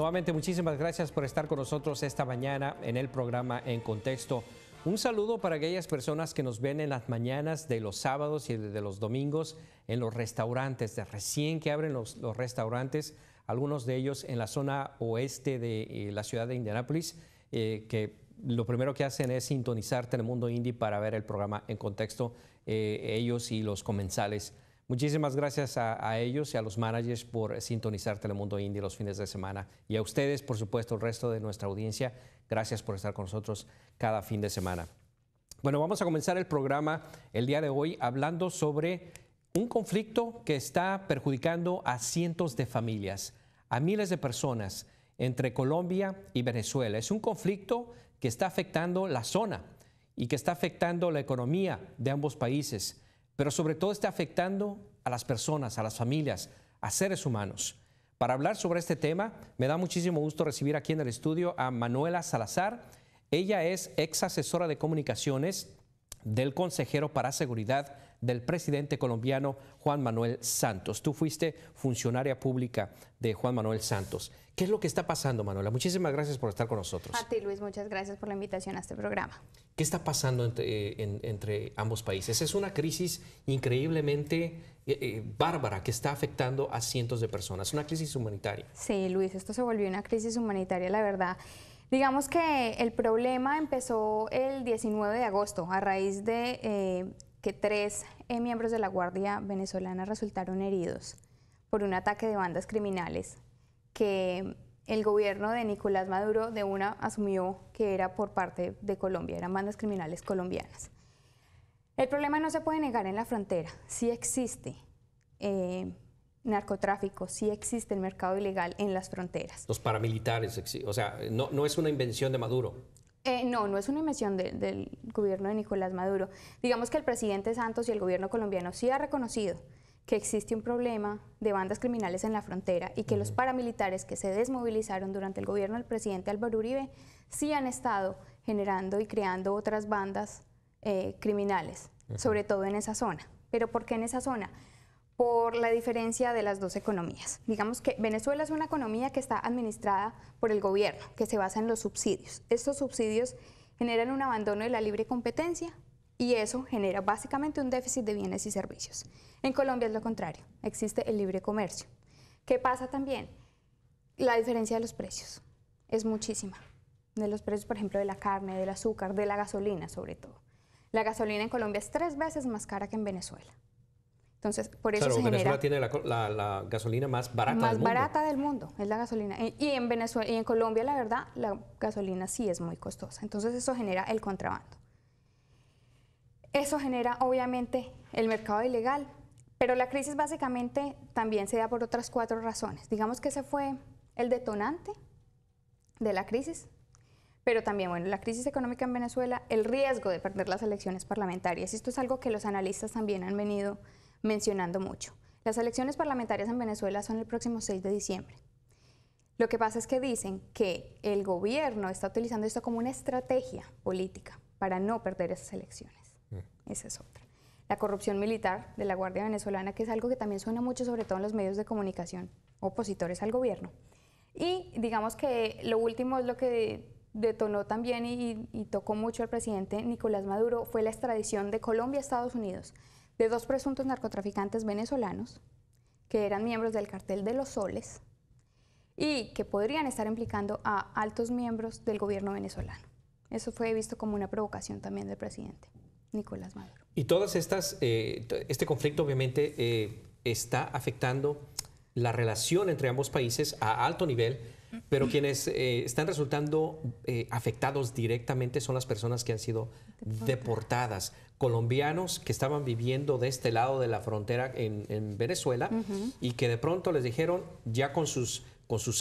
Nuevamente, muchísimas gracias por estar con nosotros esta mañana en el programa En Contexto. Un saludo para aquellas personas que nos ven en las mañanas de los sábados y de los domingos en los restaurantes, de recién que abren los, restaurantes, algunos de ellos en la zona oeste de eh, la ciudad de Indianápolis, eh, que lo primero que hacen es sintonizar Telemundo Indie para ver el programa en contexto, eh, ellos y los comensales. Muchísimas gracias a, ellos y a los managers por sintonizar Telemundo Indie los fines de semana y a ustedes, por supuesto, el resto de nuestra audiencia. Gracias por estar con nosotros cada fin de semana. Bueno, vamos a comenzar el programa el día de hoy hablando sobre un conflicto que está perjudicando a cientos de familias, a miles de personas entre Colombia y Venezuela. Es un conflicto que está afectando la zona y que está afectando la economía de ambos países pero sobre todo está afectando a las personas, a las familias, a seres humanos. Para hablar sobre este tema, me da muchísimo gusto recibir aquí en el estudio a Manuela Salazar. Ella es ex asesora de comunicaciones del consejero para seguridad del presidente colombiano Juan Manuel Santos. Tú fuiste funcionaria pública de Juan Manuel Santos. ¿Qué es lo que está pasando, Manuela? Muchísimas gracias por estar con nosotros. A ti, Luis, muchas gracias por la invitación a este programa. ¿Qué está pasando entre, eh, ambos países? Es una crisis increíblemente eh, eh, bárbara que está afectando a cientos de personas, una crisis humanitaria. Sí, Luis, esto se volvió una crisis humanitaria, la verdad. Digamos que el problema empezó el 19 de agosto a raíz de que tres eh, miembros de la Guardia venezolana resultaron heridos por un ataque de bandas criminales que el gobierno de Nicolás Maduro de una asumió que era por parte de Colombia, eran bandas criminales colombianas. El problema no se puede negar en la frontera, sí existe eh, narcotráfico, sí existe el mercado ilegal en las fronteras. Los paramilitares, o sea, no es una invención de Maduro. Eh, no, no es una invención del gobierno de Nicolás Maduro. Digamos que el presidente Santos y el gobierno colombiano sí ha reconocido que existe un problema de bandas criminales en la frontera y que los paramilitares que se desmovilizaron durante el gobierno del presidente Álvaro Uribe sí han estado generando y creando otras bandas eh, criminales, sobre todo en esa zona. ¿Pero por qué en esa zona? por la diferencia de las dos economías. Digamos que Venezuela es una economía que está administrada por el gobierno, que se basa en los subsidios. Estos subsidios generan un abandono de la libre competencia y eso genera básicamente un déficit de bienes y servicios. En Colombia es lo contrario, existe el libre comercio. ¿Qué pasa también? La diferencia de los precios es muchísima, de los precios, por ejemplo, de la carne, del azúcar, de la gasolina sobre todo. La gasolina en Colombia es tres veces más cara que en Venezuela. Entonces, por eso claro, Venezuela tiene la, la, gasolina más barata más del mundo. Más barata del mundo, es la gasolina. Eh, y en Venezuela y en Colombia, la verdad, la gasolina sí es muy costosa. Entonces, eso genera el contrabando. Eso genera, obviamente, el mercado ilegal. Pero la crisis básicamente también se da por otras cuatro razones. Digamos que ese fue el detonante de la crisis, pero también, bueno, la crisis económica en Venezuela, el riesgo de perder las elecciones parlamentarias. Esto es algo que los analistas también han venido mencionando mucho. Las elecciones parlamentarias en Venezuela son el próximo 6 de diciembre. Lo que pasa es que dicen que el gobierno está utilizando esto como una estrategia política para no perder esas elecciones. Mm. Esa es otra. La corrupción militar de la Guardia Venezolana, que es algo que también suena mucho, sobre todo en los medios de comunicación opositores al gobierno. Y digamos que lo último es lo que detonó también y, y tocó mucho al presidente Nicolás Maduro, fue la extradición de Colombia a Estados Unidos de dos presuntos narcotraficantes venezolanos que eran miembros del cartel de los soles y que podrían estar implicando a altos miembros del gobierno venezolano. Eso fue visto como una provocación también del presidente Nicolás Maduro. Y todas estas, eh, este conflicto obviamente eh, está afectando la relación entre ambos países a alto nivel pero mm. quienes eh, están resultando eh, afectados directamente son las personas que han sido deportadas. Colombianos que estaban viviendo de este lado de la frontera en, Venezuela y que de pronto les dijeron, ya con sus,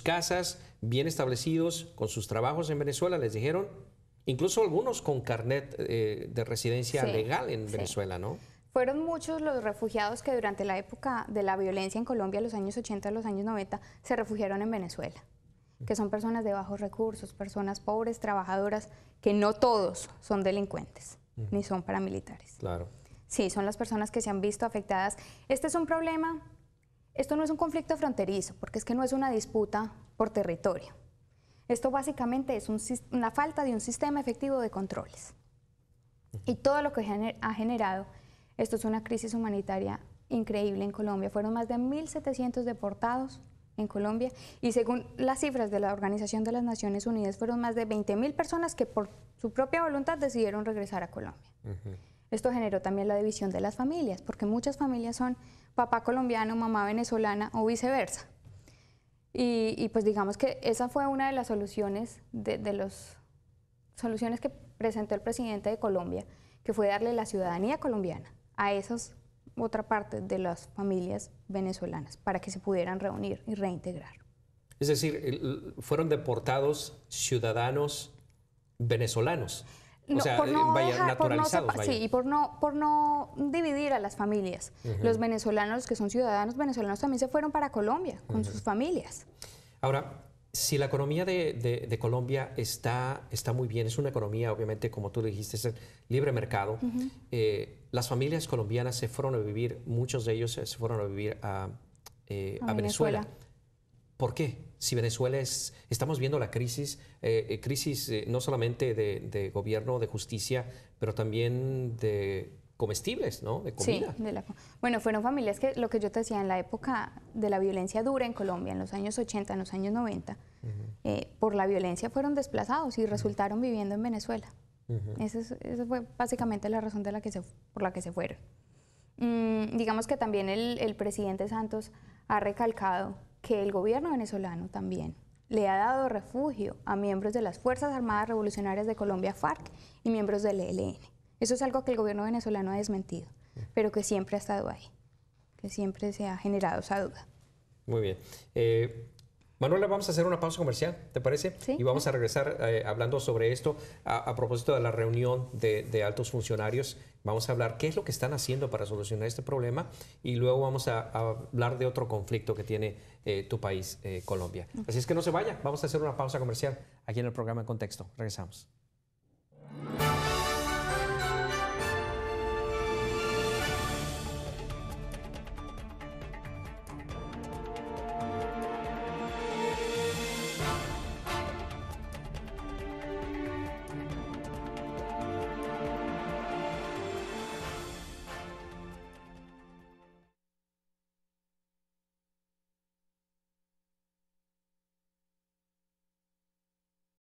casas bien establecidos, con sus trabajos en Venezuela, les dijeron, incluso algunos con carnet eh, de residencia legal en Venezuela, ¿no? Fueron muchos los refugiados que durante la época de la violencia en Colombia, los años 80 los años 90, se refugiaron en Venezuela que son personas de bajos recursos, personas pobres, trabajadoras, que no todos son delincuentes, ni son paramilitares. Claro. Sí, son las personas que se han visto afectadas. Este es un problema, esto no es un conflicto fronterizo, porque es que no es una disputa por territorio. Esto básicamente es una falta de un sistema efectivo de controles. Y todo lo que ha generado, esto es una crisis humanitaria increíble en Colombia. Fueron más de 1.700 deportados, en Colombia y según las cifras de la Organización de las Naciones Unidas fueron más de mil personas que por su propia voluntad decidieron regresar a Colombia. Esto generó también la división de las familias, porque muchas familias son papá colombiano, mamá venezolana o viceversa. Y, pues digamos que esa fue una de las soluciones de, de las soluciones que presentó el presidente de Colombia, que fue darle la ciudadanía colombiana a esos otra parte de las familias venezolanas para que se pudieran reunir y reintegrar. Es decir, fueron deportados ciudadanos venezolanos. o sea, eh, vaya, naturalizados, Sí, y por no, por no dividir a las familias. Los venezolanos, Los venezolanos que son ciudadanos venezolanos también se fueron para Colombia con sus familias. Ahora, si la economía de, Colombia está, está, muy bien, es una economía, obviamente, como tú dijiste, es el libre mercado, eh, las familias colombianas se fueron a vivir, muchos de ellos se fueron a vivir a, eh, Venezuela. ¿Por qué? Si Venezuela es, estamos viendo la crisis, eh, crisis no solamente de gobierno, de justicia, pero también de comestibles, ¿no? De comida. Sí, bueno, fueron familias que, lo que yo te decía, en la época de la violencia dura en Colombia, en los años 80, en los años 90, eh, por la violencia fueron desplazados y resultaron viviendo en Venezuela. esa, fue básicamente la razón de la que por la que se fueron. Mm, digamos que también el, el presidente Santos ha recalcado que el gobierno venezolano también le ha dado refugio a miembros de las Fuerzas Armadas Revolucionarias de Colombia, FARC, y miembros del ELN. Eso es algo que el gobierno venezolano ha desmentido, pero que siempre ha estado ahí, que siempre se ha generado esa duda. Muy bien. Eh, Manuela, vamos a hacer una pausa comercial, ¿te parece? ¿Sí? Y vamos a regresar eh, hablando sobre esto a, propósito de la reunión de, altos funcionarios. Vamos a hablar qué es lo que están haciendo para solucionar este problema y luego vamos a, hablar de otro conflicto que tiene eh, tu país, Colombia. Así es que no se vaya, vamos a hacer una pausa comercial aquí en el programa en contexto. Regresamos.